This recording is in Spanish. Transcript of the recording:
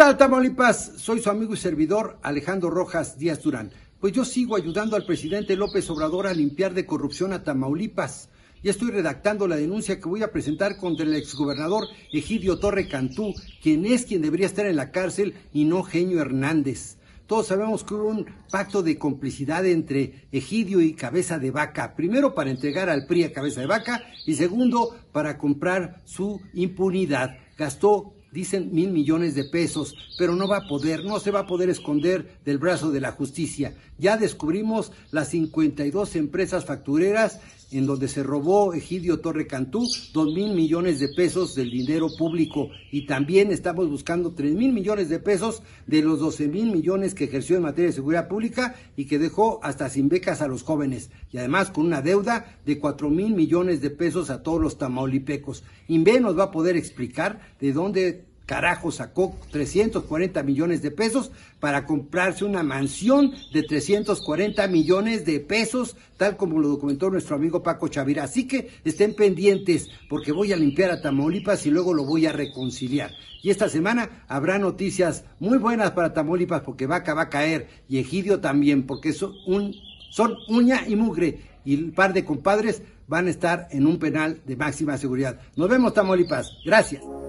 tal, Tamaulipas? Soy su amigo y servidor Alejandro Rojas Díaz Durán. Pues yo sigo ayudando al presidente López Obrador a limpiar de corrupción a Tamaulipas. Y estoy redactando la denuncia que voy a presentar contra el exgobernador Egidio Torre Cantú, quien es quien debería estar en la cárcel y no Genio Hernández. Todos sabemos que hubo un pacto de complicidad entre Egidio y Cabeza de Vaca. Primero para entregar al PRI a Cabeza de Vaca y segundo para comprar su impunidad. Gastó dicen mil millones de pesos, pero no va a poder, no se va a poder esconder del brazo de la justicia. Ya descubrimos las 52 empresas factureras en donde se robó Egidio Torre Cantú 2 mil millones de pesos del dinero público y también estamos buscando tres mil millones de pesos de los doce mil millones que ejerció en materia de seguridad pública y que dejó hasta sin becas a los jóvenes y además con una deuda de cuatro mil millones de pesos a todos los tamaulipecos. Inve nos va a poder explicar de dónde carajo sacó 340 millones de pesos para comprarse una mansión de 340 millones de pesos, tal como lo documentó nuestro amigo Paco Chavira. Así que estén pendientes porque voy a limpiar a Tamaulipas y luego lo voy a reconciliar. Y esta semana habrá noticias muy buenas para Tamaulipas porque Vaca va a caer y Egidio también porque son, un, son uña y mugre y un par de compadres van a estar en un penal de máxima seguridad. Nos vemos Tamaulipas. Gracias.